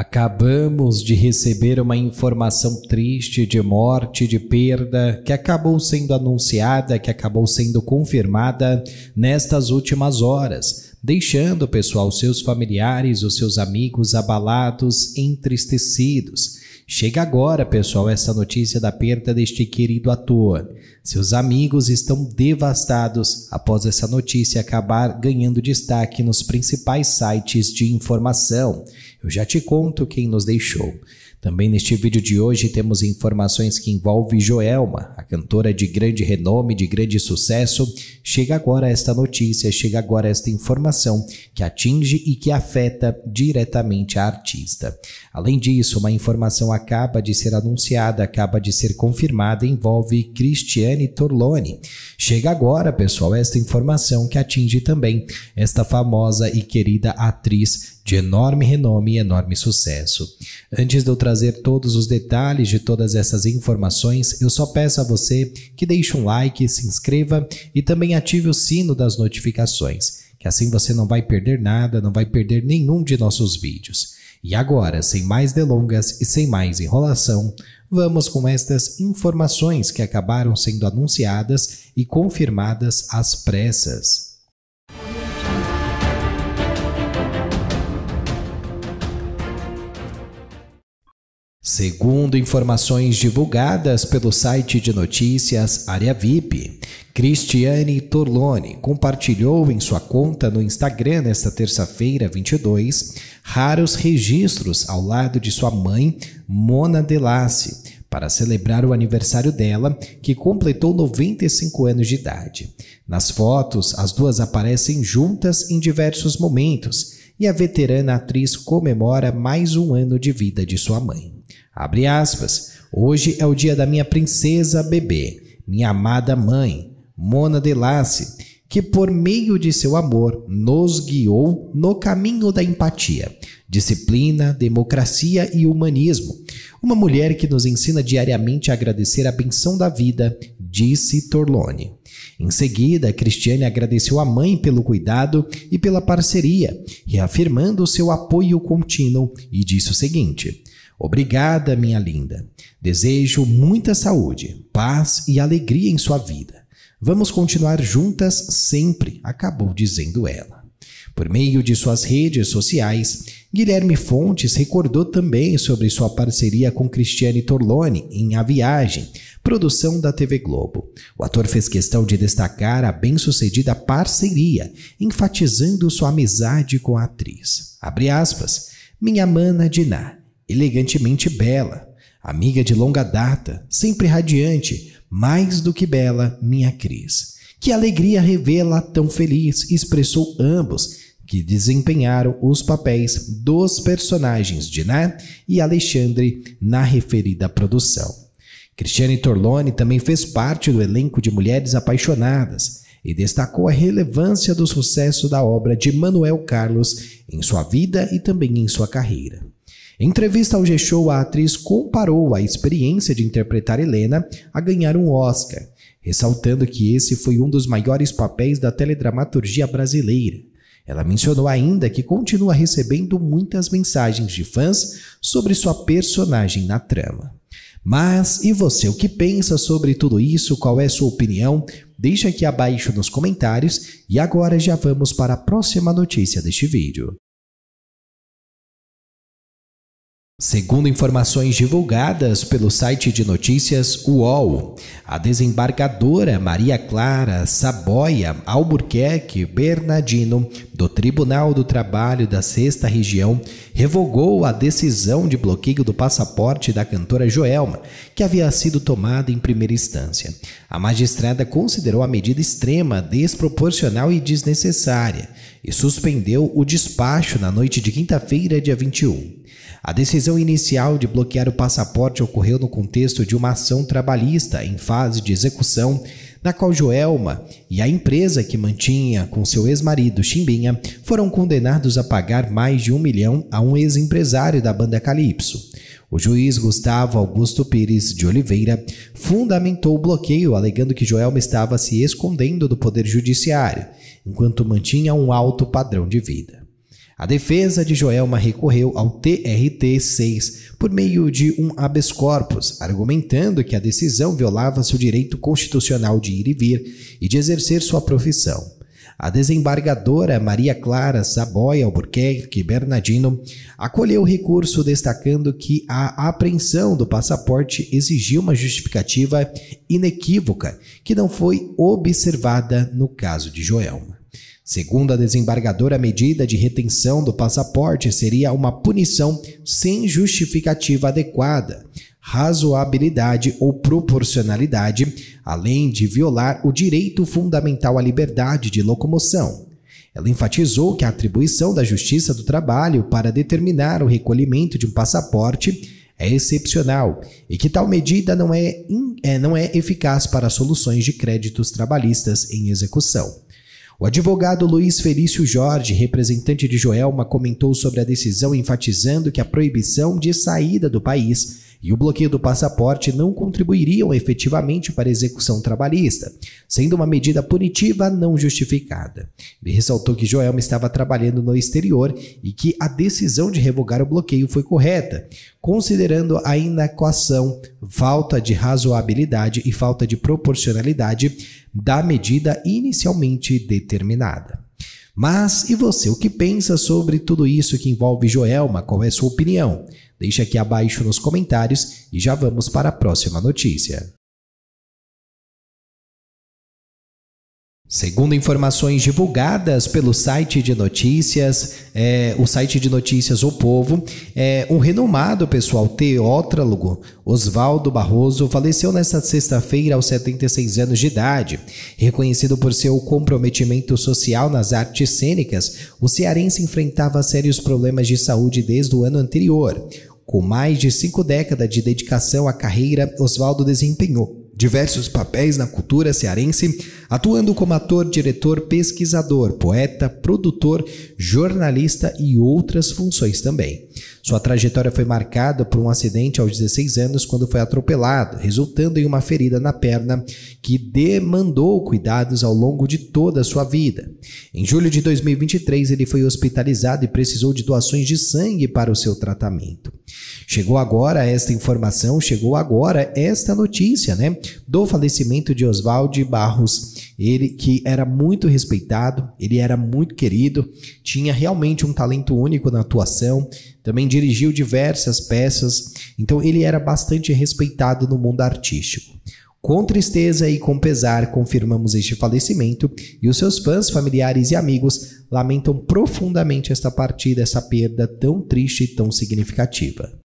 Acabamos de receber uma informação triste de morte, de perda, que acabou sendo anunciada, que acabou sendo confirmada nestas últimas horas, deixando o pessoal, seus familiares, os seus amigos abalados, entristecidos. Chega agora, pessoal, essa notícia da perda deste querido ator. Seus amigos estão devastados após essa notícia acabar ganhando destaque nos principais sites de informação. Eu já te conto quem nos deixou. Também neste vídeo de hoje temos informações que envolvem Joelma, a cantora de grande renome, de grande sucesso. Chega agora esta notícia, chega agora esta informação que atinge e que afeta diretamente a artista. Além disso, uma informação acaba de ser anunciada, acaba de ser confirmada, envolve Cristiane Torloni. Chega agora, pessoal, esta informação que atinge também esta famosa e querida atriz de enorme renome e enorme sucesso. Antes de eu trazer todos os detalhes de todas essas informações, eu só peço a você que deixe um like, se inscreva e também ative o sino das notificações, que assim você não vai perder nada, não vai perder nenhum de nossos vídeos. E agora, sem mais delongas e sem mais enrolação, vamos com estas informações que acabaram sendo anunciadas e confirmadas às pressas. Segundo informações divulgadas pelo site de notícias Área VIP, Cristiane Torlone compartilhou em sua conta no Instagram nesta terça-feira, 22, raros registros ao lado de sua mãe, Mona Delassi, para celebrar o aniversário dela, que completou 95 anos de idade. Nas fotos, as duas aparecem juntas em diversos momentos e a veterana atriz comemora mais um ano de vida de sua mãe. Abre aspas. Hoje é o dia da minha princesa bebê, minha amada mãe, Mona Delace que por meio de seu amor nos guiou no caminho da empatia, disciplina, democracia e humanismo. Uma mulher que nos ensina diariamente a agradecer a benção da vida, disse Torlone. Em seguida, Cristiane agradeceu a mãe pelo cuidado e pela parceria, reafirmando seu apoio contínuo e disse o seguinte: Obrigada, minha linda. Desejo muita saúde, paz e alegria em sua vida. Vamos continuar juntas sempre, acabou dizendo ela. Por meio de suas redes sociais, Guilherme Fontes recordou também sobre sua parceria com Cristiane Torloni em A Viagem, produção da TV Globo. O ator fez questão de destacar a bem-sucedida parceria, enfatizando sua amizade com a atriz. Abre aspas. Minha mana Diná, elegantemente bela, amiga de longa data, sempre radiante, mais do que bela, minha Cris. Que alegria revê-la tão feliz, expressou ambos, que desempenharam os papéis dos personagens Diná né, e Alexandre na referida produção. Cristiane Torlone também fez parte do elenco de Mulheres Apaixonadas e destacou a relevância do sucesso da obra de Manuel Carlos em sua vida e também em sua carreira. Em entrevista ao G-Show, a atriz comparou a experiência de interpretar Helena a ganhar um Oscar, ressaltando que esse foi um dos maiores papéis da teledramaturgia brasileira. Ela mencionou ainda que continua recebendo muitas mensagens de fãs sobre sua personagem na trama. Mas e você, o que pensa sobre tudo isso? Qual é sua opinião? Deixa aqui abaixo nos comentários e agora já vamos para a próxima notícia deste vídeo. Segundo informações divulgadas pelo site de notícias UOL, a desembargadora Maria Clara Saboia Albuquerque Bernardino, do Tribunal do Trabalho da Sexta Região, revogou a decisão de bloqueio do passaporte da cantora Joelma, que havia sido tomada em primeira instância. A magistrada considerou a medida extrema, desproporcional e desnecessária e suspendeu o despacho na noite de quinta-feira, dia 21. A decisão inicial de bloquear o passaporte ocorreu no contexto de uma ação trabalhista em fase de execução, na qual Joelma e a empresa que mantinha com seu ex-marido Chimbinha foram condenados a pagar mais de um milhão a um ex-empresário da banda Calypso. O juiz Gustavo Augusto Pires de Oliveira fundamentou o bloqueio, alegando que Joelma estava se escondendo do Poder Judiciário, enquanto mantinha um alto padrão de vida. A defesa de Joelma recorreu ao TRT-6 por meio de um habeas corpus, argumentando que a decisão violava seu direito constitucional de ir e vir e de exercer sua profissão. A desembargadora Maria Clara Saboia Albuquerque Bernardino acolheu o recurso, destacando que a apreensão do passaporte exigiu uma justificativa inequívoca que não foi observada no caso de Joelma. Segundo a desembargadora, a medida de retenção do passaporte seria uma punição sem justificativa adequada, razoabilidade ou proporcionalidade, além de violar o direito fundamental à liberdade de locomoção. Ela enfatizou que a atribuição da Justiça do Trabalho para determinar o recolhimento de um passaporte é excepcional e que tal medida não é, in, é não é eficaz para soluções de créditos trabalhistas em execução. O advogado Luiz Felício Jorge, representante de Joelma, comentou sobre a decisão enfatizando que a proibição de saída do país e o bloqueio do passaporte não contribuiriam efetivamente para a execução trabalhista, sendo uma medida punitiva não justificada. Ele ressaltou que Joelma estava trabalhando no exterior e que a decisão de revogar o bloqueio foi correta, considerando a inacuação, falta de razoabilidade e falta de proporcionalidade da medida inicialmente determinada. Mas e você, o que pensa sobre tudo isso que envolve Joelma? Qual é a sua opinião? Deixe aqui abaixo nos comentários e já vamos para a próxima notícia. Segundo informações divulgadas pelo site de notícias, é, o site de notícias O Povo, é, um renomado pessoal teótralogo, Oswaldo Barroso, faleceu nesta sexta-feira aos 76 anos de idade. Reconhecido por seu comprometimento social nas artes cênicas, o cearense enfrentava sérios problemas de saúde desde o ano anterior. Com mais de cinco décadas de dedicação à carreira, Oswaldo desempenhou diversos papéis na cultura cearense, atuando como ator, diretor, pesquisador, poeta, produtor, jornalista e outras funções também. Sua trajetória foi marcada por um acidente aos 16 anos, quando foi atropelado, resultando em uma ferida na perna que demandou cuidados ao longo de toda a sua vida. Em julho de 2023, ele foi hospitalizado e precisou de doações de sangue para o seu tratamento. Chegou agora esta informação, chegou agora esta notícia, né, do falecimento de Oswald Barros ele que era muito respeitado, ele era muito querido, tinha realmente um talento único na atuação, também dirigiu diversas peças, então ele era bastante respeitado no mundo artístico. Com tristeza e com pesar, confirmamos este falecimento e os seus fãs, familiares e amigos lamentam profundamente esta partida, essa perda tão triste e tão significativa.